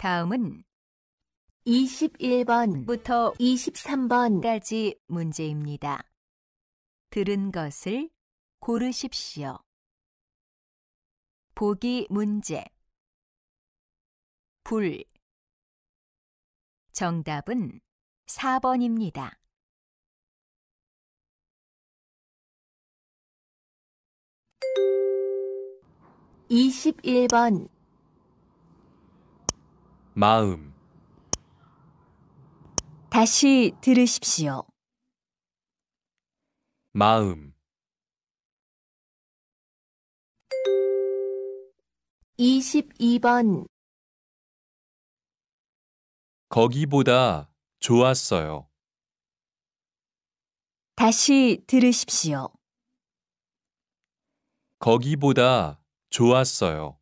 다음은 21번부터 23번까지 문제입니다. 들은 것을 고르십시오. 보기 문제 불 정답은 4번입니다. 이십번 마음 다시 들으십시오. 마음 이십번 거기보다 좋았어요. 다시 들으십시오. 거기보다 좋았어요.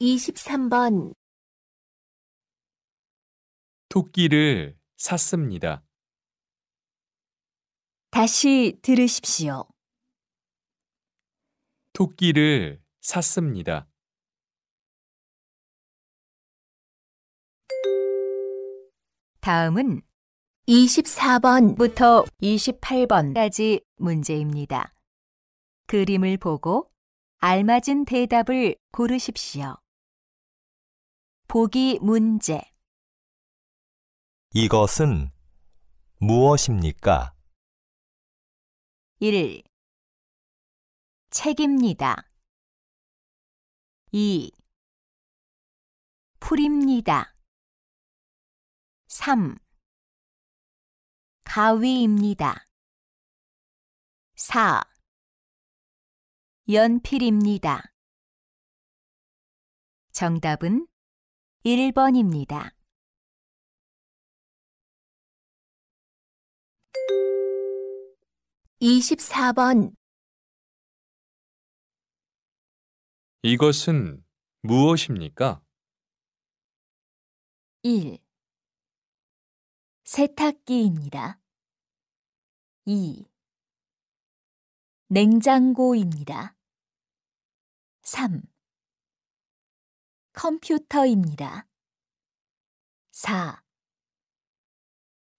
23번 토끼를 샀습니다. 다시 들으십시오. 토끼를 샀습니다. 다음은 2 4번 부터 28번까지 문제입니다. 그림을 보고 알맞은 대답을 고르십시오. 보기 문제 이것은 무엇입니까? 1. 책입니다. 2. 풀입니다. 3. 가위입니다. 4. 연필입니다. 정답은 1번입니다. 24번 이것은 무엇입니까? 1. 세탁기입니다. 2. 냉장고입니다. 3. 컴퓨터입니다. 4.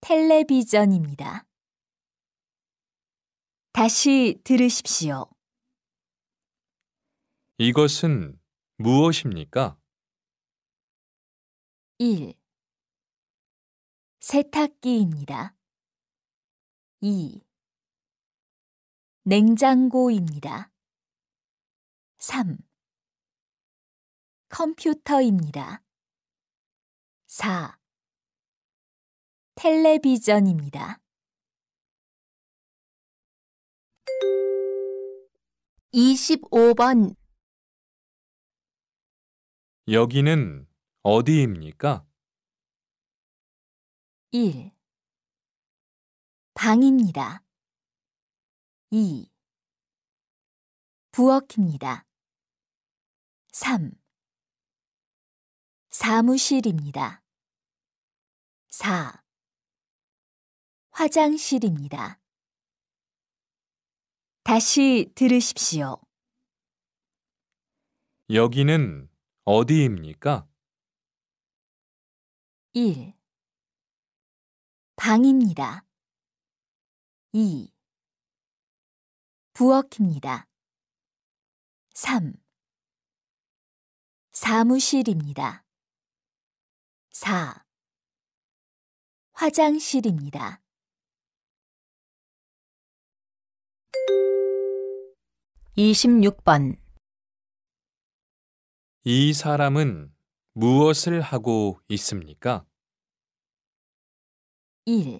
텔레비전입니다. 다시 들으십시오. 이것은 무엇입니까? 1. 세탁기입니다. 2. 냉장고입니다. 3. 컴퓨터입니다. 4. 텔레비전입니다. 25번 여기는 어디입니까? 1. 방입니다. 2. 부엌입니다. 3. 사무실입니다. 4. 화장실입니다. 다시 들으십시오. 여기는 어디입니까? 1. 방입니다. 2. 부엌입니다. 3. 사무실입니다. 4. 화장실입니다. 26번 이 사람은 무엇을 하고 있습니까? 1.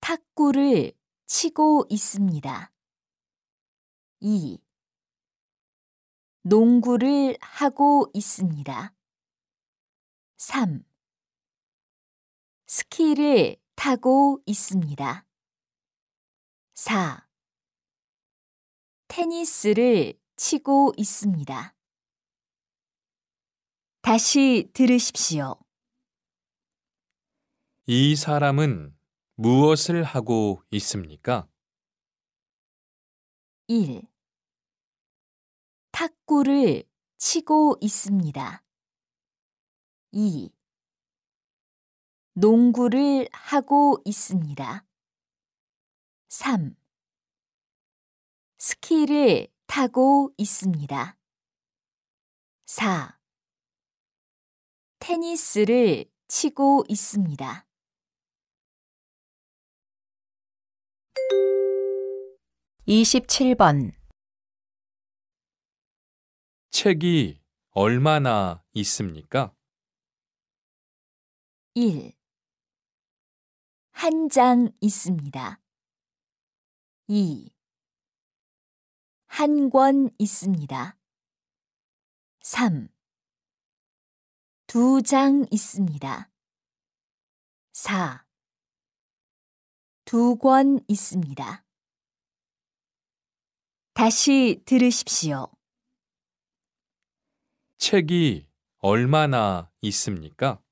탁구를 치고 있습니다. 2. 농구를 하고 있습니다. 3. 스키를 타고 있습니다. 4. 테니스를 치고 있습니다. 다시 들으십시오. 이 사람은 무엇을 하고 있습니까? 1. 탁구를 치고 있습니다. 2. 농구를 하고 있습니다. 3. 스키를 타고 있습니다. 4. 테니스를 치고 있습니다. 27번 책이 얼마나 있습니까? 1. 한 장 있습니다. 2. 한 권 있습니다. 3. 두 장 있습니다. 4. 두 권 있습니다. 다시 들으십시오. 책이 얼마나 있습니까?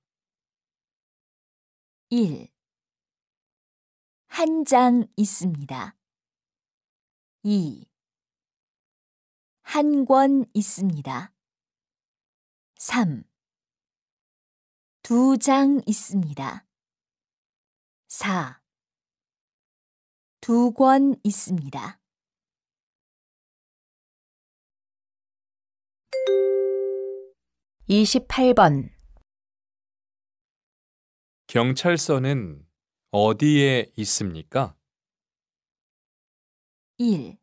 1. 한 장 있습니다. 2. 한 권 있습니다. 3. 두 장 있습니다. 4. 두 권 있습니다. 28번 경찰서는 어디에 있습니까? 1.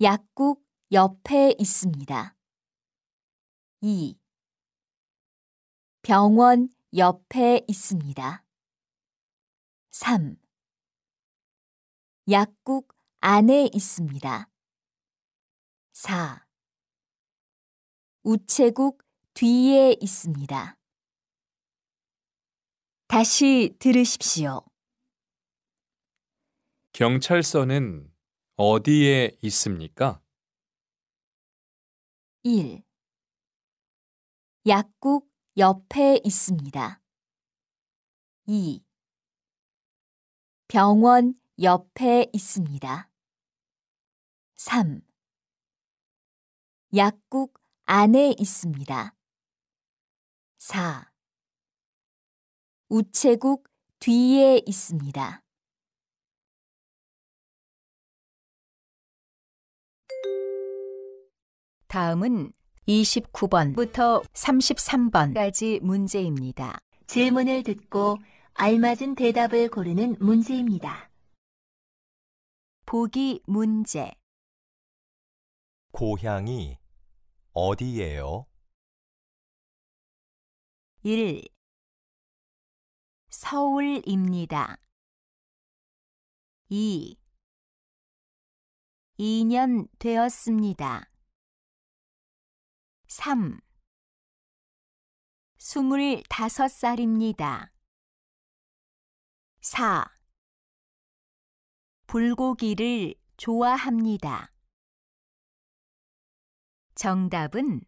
약국 옆에 있습니다. 2. 병원 옆에 있습니다. 3. 약국 안에 있습니다. 4. 우체국 뒤에 있습니다. 다시 들으십시오. 경찰서는 어디에 있습니까? 1. 약국 옆에 있습니다. 2. 병원 옆에 있습니다. 3. 약국 안에 있습니다. 4. 우체국 뒤에 있습니다. 다음은 29번부터 33번까지 문제입니다. 질문을 듣고 알맞은 대답을 고르는 문제입니다. 보기 문제 고향이 어디예요? 1. 서울입니다. 2. 2년 되었습니다. 3. 25살입니다. 4. 불고기를 좋아합니다. 정답은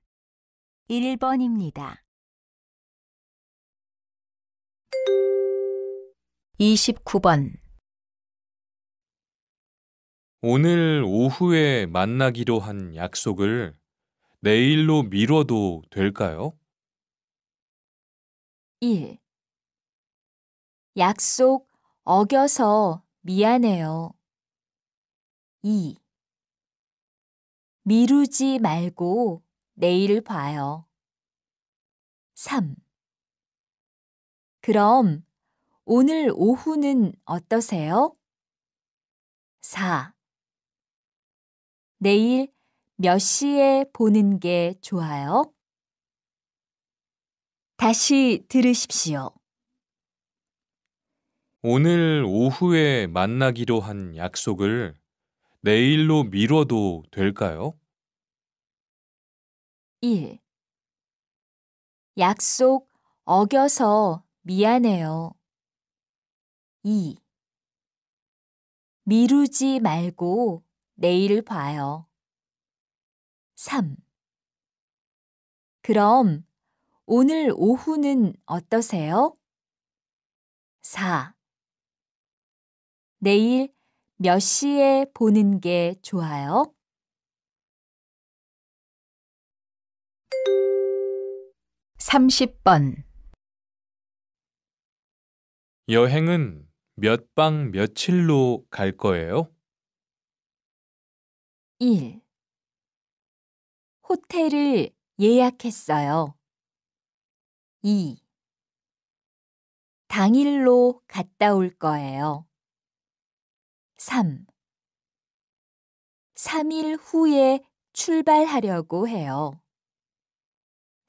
1번입니다. 29번 오늘 오후에 만나기로 한 약속을 내일로 미뤄도 될까요? 1. 약속 어겨서 미안해요. 2. 미루지 말고 내일 봐요. 3. 그럼 오늘 오후는 어떠세요? 4. 내일 몇 시에 보는 게 좋아요? 다시 들으십시오. 오늘 오후에 만나기로 한 약속을 내일로 미뤄도 될까요? 1. 약속 어겨서 미안해요. 2. 미루지 말고 내일 봐요. 3. 그럼 오늘 오후는 어떠세요? 4. 내일 몇 시에 보는 게 좋아요? 3 0번 여행은 몇 박 며칠로 갈 거예요? 1. 호텔을 예약했어요. 2. 당일로 갔다 올 거예요. 3. 3일 후에 출발하려고 해요.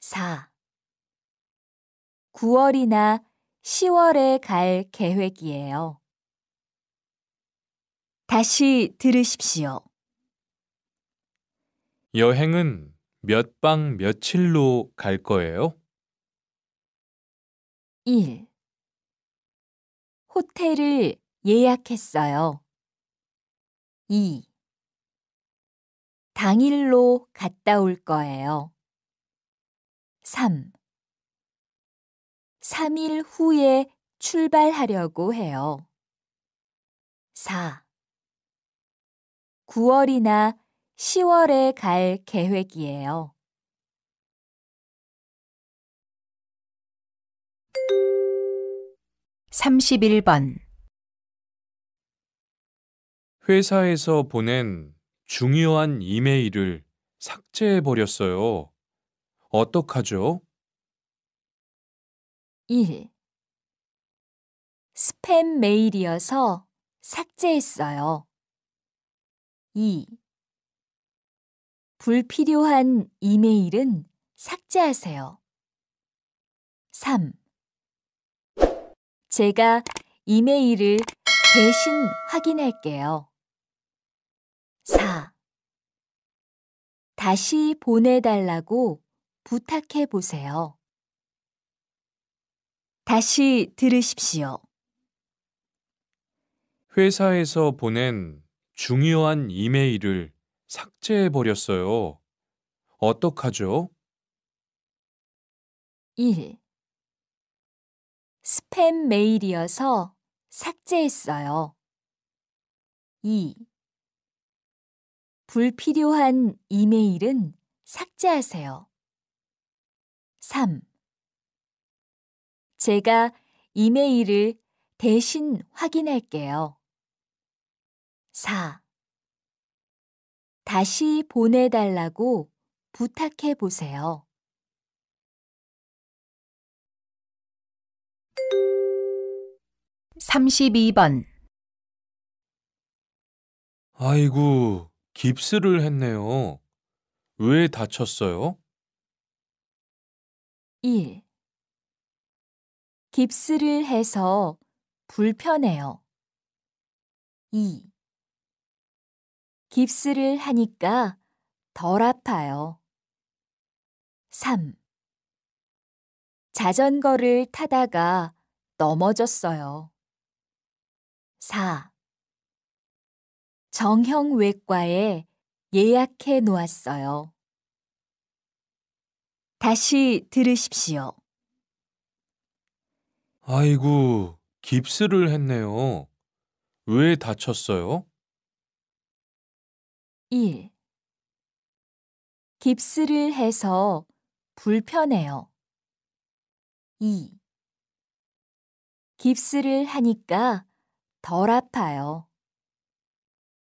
4. 9월이나 10월에 갈 계획이에요. 다시 들으십시오. 여행은 몇박 며칠로 갈 거예요? 1. 호텔을 예약했어요. 2. 당일로 갔다 올 거예요. 3. 3일 후에 출발하려고 해요. 4. 9월이나 10월에 갈 계획이에요. 3 1번 회사에서 보낸 중요한 이메일을 삭제해 버렸어요. 어떡하죠? 1. 스팸 메일이어서 삭제했어요. 2. 불필요한 이메일은 삭제하세요. 3. 제가 이메일을 대신 확인할게요. 4. 다시 보내달라고 부탁해 보세요. 다시 들으십시오. 회사에서 보낸 중요한 이메일을 삭제해 버렸어요. 어떡하죠? 1. 스팸 메일이어서 삭제했어요. 2. 불필요한 이메일은 삭제하세요. 3. 제가 이메일을 대신 확인할게요. 4. 다시 보내달라고 부탁해 보세요. 3 2번 아이고, 깁스를 했네요. 왜 다쳤어요? 1. 깁스를 해서 불편해요. 2. 깁스를 하니까 덜 아파요. 3. 자전거를 타다가 넘어졌어요. 4. 정형외과에 예약해 놓았어요. 다시 들으십시오. 아이고, 깁스를 했네요. 왜 다쳤어요? 1. 깁스를 해서 불편해요. 2. 깁스를 하니까 덜 아파요.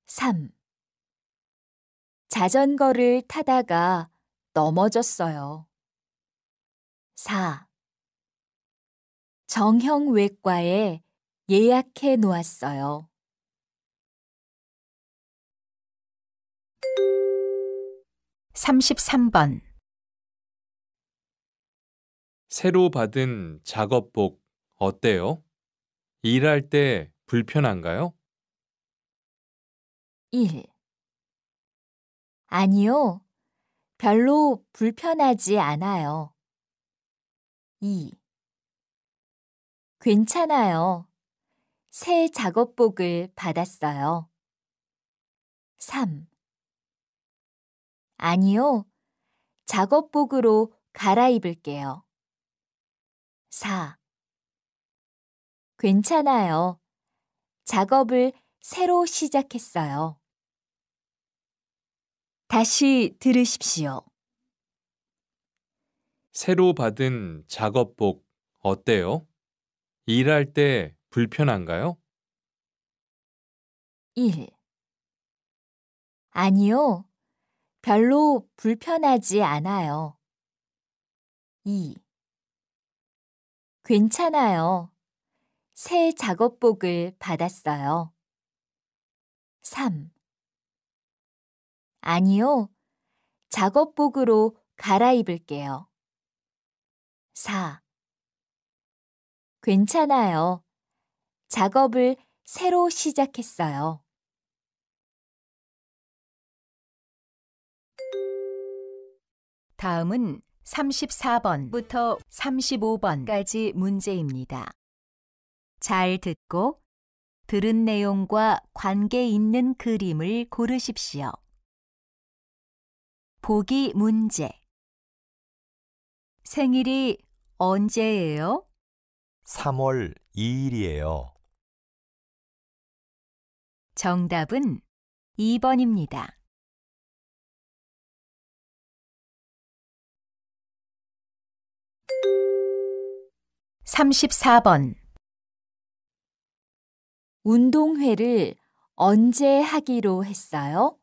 3. 자전거를 타다가 넘어졌어요. 4. 정형외과에 예약해 놓았어요. 삼십번 새로 받은 작업복 어때요? 일할 때 불편한가요? 일 아니요. 별로 불편하지 않아요. 이 괜찮아요. 새 작업복을 받았어요. 3. 아니요. 작업복으로 갈아입을게요. 4. 괜찮아요. 작업을 새로 시작했어요. 다시 들으십시오. 새로 받은 작업복 어때요? 일할 때 불편한가요? 1. 아니요. 별로 불편하지 않아요. 2. 괜찮아요. 새 작업복을 받았어요. 3. 아니요. 작업복으로 갈아입을게요. 4. 괜찮아요. 작업을 새로 시작했어요. 다음은 34번부터 35번까지 문제입니다. 잘 듣고 들은 내용과 관계 있는 그림을 고르십시오. 보기 문제 생일이 언제예요? 3월 2일이에요. 정답은 2번입니다. 삼십번 운동회를 언제 하기로 했어요?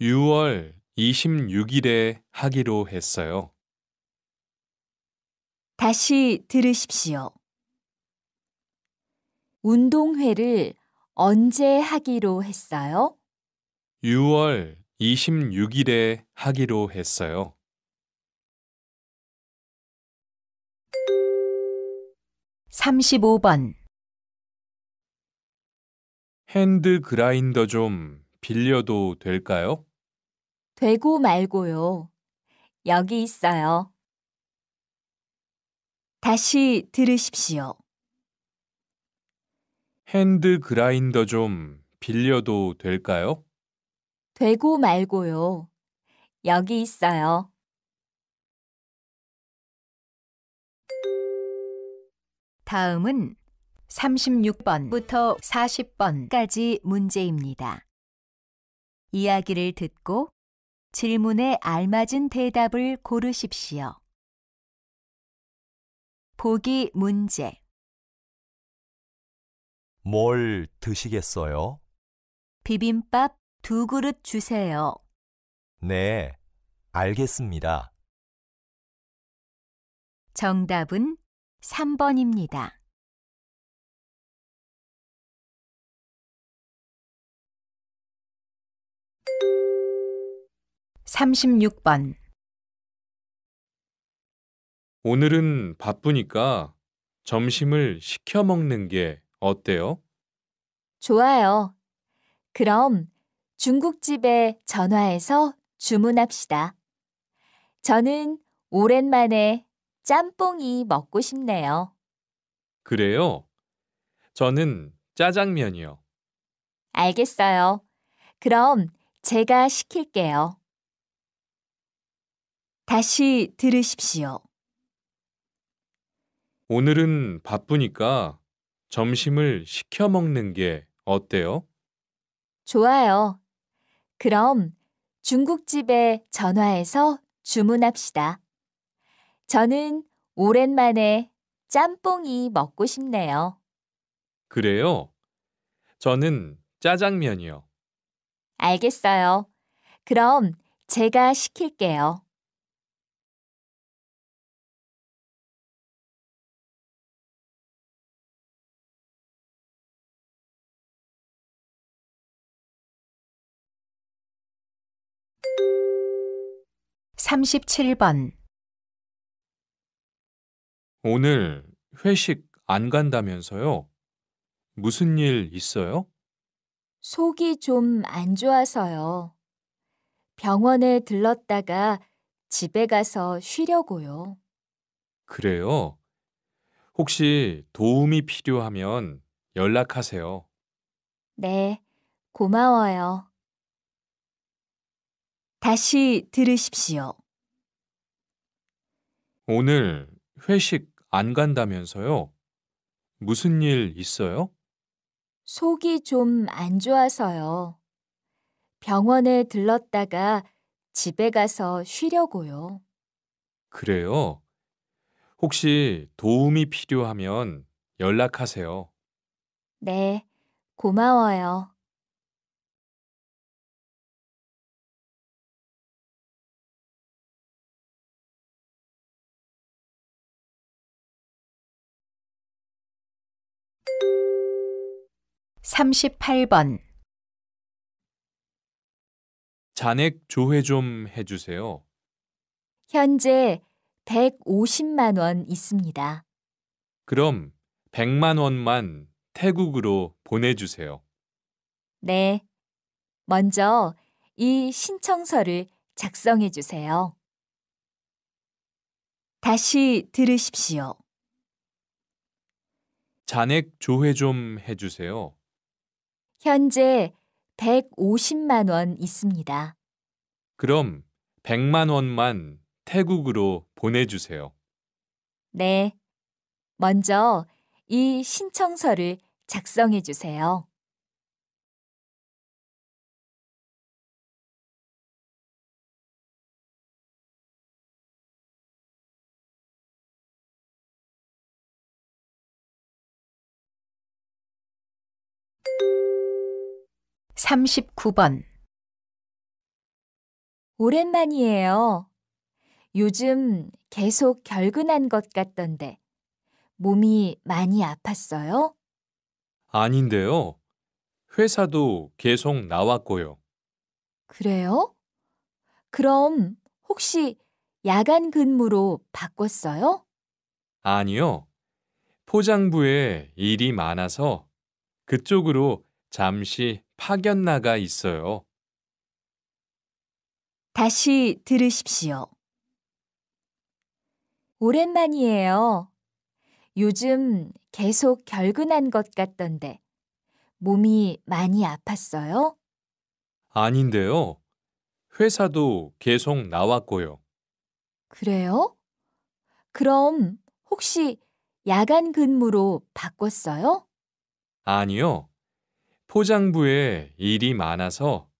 6월 26일에 하기로 했어요. 다시 들으십시오. 운동회를 언제 하기로 했어요? 6월 26일에 하기로 했어요. 3 5번 핸드 그라인더 좀 빌려도 될까요? 되고 말고요. 여기 있어요. 다시 들으십시오. 핸드 그라인더 좀 빌려도 될까요? 되고 말고요. 여기 있어요. 다음은 36번부터 40번까지 문제입니다. 이야기를 듣고 질문에 알맞은 대답을 고르십시오. 보기 문제 뭘 드시겠어요? 비빔밥 두 그릇 주세요. 네, 알겠습니다. 정답은 3번입니다. (36번) 오늘은 바쁘니까 점심을 시켜 먹는 게 어때요? 좋아요. 그럼 중국집에 전화해서 주문합시다. 저는 오랜만에 짬뽕이 먹고 싶네요. 그래요? 저는 짜장면이요. 알겠어요. 그럼 제가 시킬게요. 다시 들으십시오. 오늘은 바쁘니까 점심을 시켜 먹는 게 어때요? 좋아요. 그럼 중국집에 전화해서 주문합시다. 저는 오랜만에 짬뽕이 먹고 싶네요. 그래요? 저는 짜장면이요. 알겠어요. 그럼 제가 시킬게요. 37번 오늘 회식 안 간다면서요? 무슨 일 있어요? 속이 좀 안 좋아서요. 병원에 들렀다가 집에 가서 쉬려고요. 그래요? 혹시 도움이 필요하면 연락하세요. 네, 고마워요. 다시 들으십시오. 오늘 회식 안 간다면서요? 무슨 일 있어요? 속이 좀 안 좋아서요. 병원에 들렀다가 집에 가서 쉬려고요. 그래요? 혹시 도움이 필요하면 연락하세요. 네, 고마워요. 38번 잔액 조회 좀 해주세요. 현재 150만 원 있습니다. 그럼 100만 원만 태국으로 보내주세요. 네. 먼저 이 신청서를 작성해 주세요. 다시 들으십시오. 잔액 조회 좀 해주세요. 현재 150만 원 있습니다. 그럼 100만 원만 태국으로 보내주세요. 네. 먼저 이 신청서를 작성해 주세요. 39번 오랜만이에요. 요즘 계속 결근한 것 같던데 몸이 많이 아팠어요? 아닌데요. 회사도 계속 나왔고요. 그래요? 그럼 혹시 야간 근무로 바꿨어요? 아니요. 포장부에 일이 많아서 그쪽으로 잠시 파견 나가 있어요. 다시 들으십시오. 오랜만이에요. 요즘 계속 결근한 것 같던데 몸이 많이 아팠어요? 아닌데요. 회사도 계속 나왔고요. 그래요? 그럼 혹시 야간 근무로 바꿨어요? 아니요. 포장부에 일이 많아서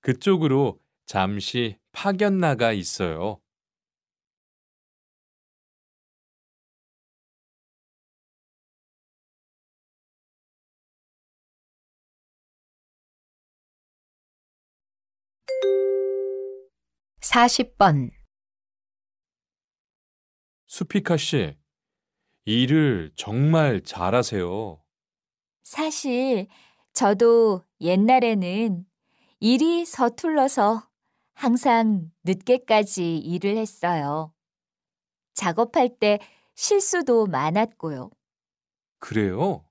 그쪽으로 잠시 파견 나가 있어요. 4 0번 수피카 씨, 일을 정말 잘하세요. 사실 저도 옛날에는 일이 서툴러서 항상 늦게까지 일을 했어요. 작업할 때 실수도 많았고요. 그래요?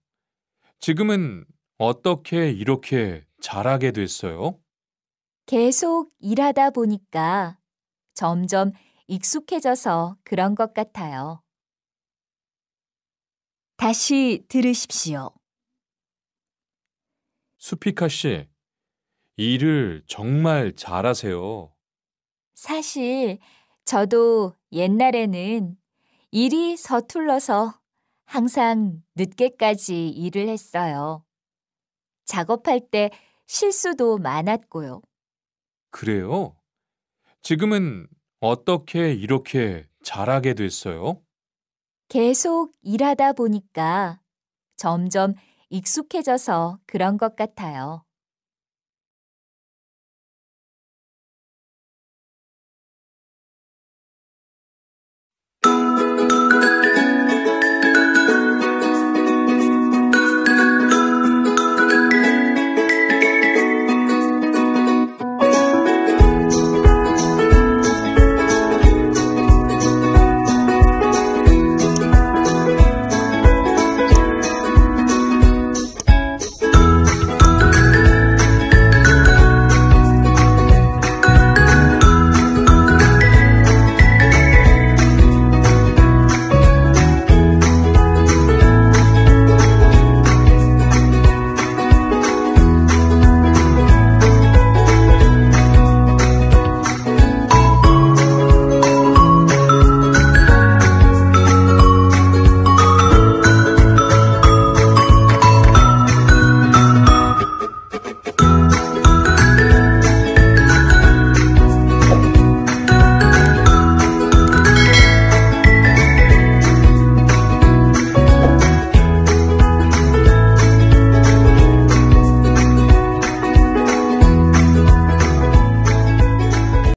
지금은 어떻게 이렇게 잘하게 됐어요? 계속 일하다 보니까 점점 익숙해져서 그런 것 같아요. 다시 들으십시오. 수피카 씨, 일을 정말 잘하세요. 사실 저도 옛날에는 일이 서툴러서 항상 늦게까지 일을 했어요. 작업할 때 실수도 많았고요. 그래요? 지금은 어떻게 이렇게 잘하게 됐어요? 계속 일하다 보니까 점점 익숙해져서 그런 것 같아요.